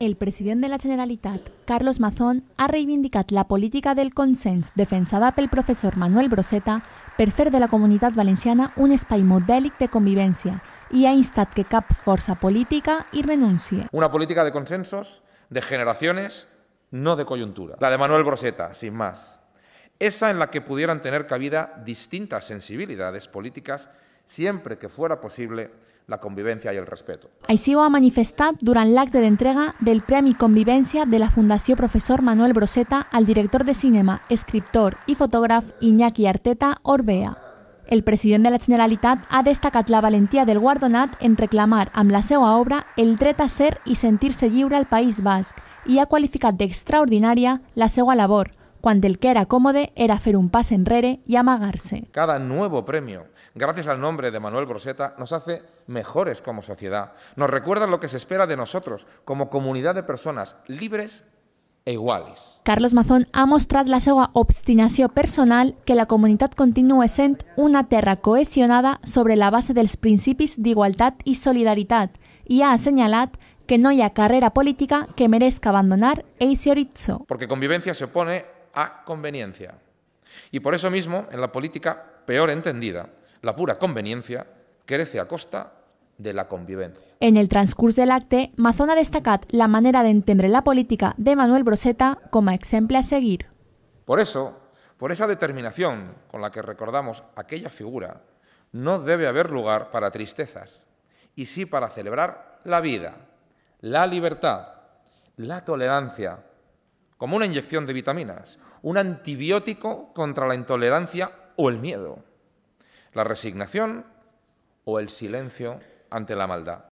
el presidente de la Generalitat, Carlos Mazón, ha reivindicado la política del consens defensada el profesor Manuel Broseta per fer de la Comunidad valenciana un espai modelic de convivencia y ha instat que cap força política y renuncie. Una política de consensos, de generaciones, no de coyuntura. La de Manuel Broseta, sin más. Esa en la que pudieran tener cabida distintas sensibilidades políticas siempre que fuera posible la convivencia y el respeto. ha ho durante el acto de entrega... del Premio Convivencia de la Fundación Profesor Manuel Broseta al director de cinema, escriptor y Fotógrafo... Iñaki Arteta Orbea. El Presidente de la Generalitat ha destacado... la valentía del guardonat en reclamar amb la seva obra el dret a ser y sentirse libre al País Vasco... ...y ha de extraordinaria la seva labor, cuando el que era cómodo era hacer un pase en rere y amagarse. Cada nuevo premio, gracias al nombre de Manuel Broseta, nos hace mejores como sociedad. Nos recuerda lo que se espera de nosotros como comunidad de personas libres e iguales. Carlos Mazón ha mostrado la suya obstinación personal que la comunidad continúe sent una tierra cohesionada sobre la base de los principios de igualdad y solidaridad y ha señalado que no hay carrera política que merezca abandonar ese Porque convivencia se opone a conveniencia. Y por eso mismo, en la política peor entendida, la pura conveniencia crece a costa de la convivencia". En el transcurso del acte, Mazona ha la manera de entender la política de Manuel Broseta como ejemplo a seguir. Por eso, por esa determinación con la que recordamos aquella figura, no debe haber lugar para tristezas, y sí para celebrar la vida, la libertad, la tolerancia, como una inyección de vitaminas, un antibiótico contra la intolerancia o el miedo, la resignación o el silencio ante la maldad.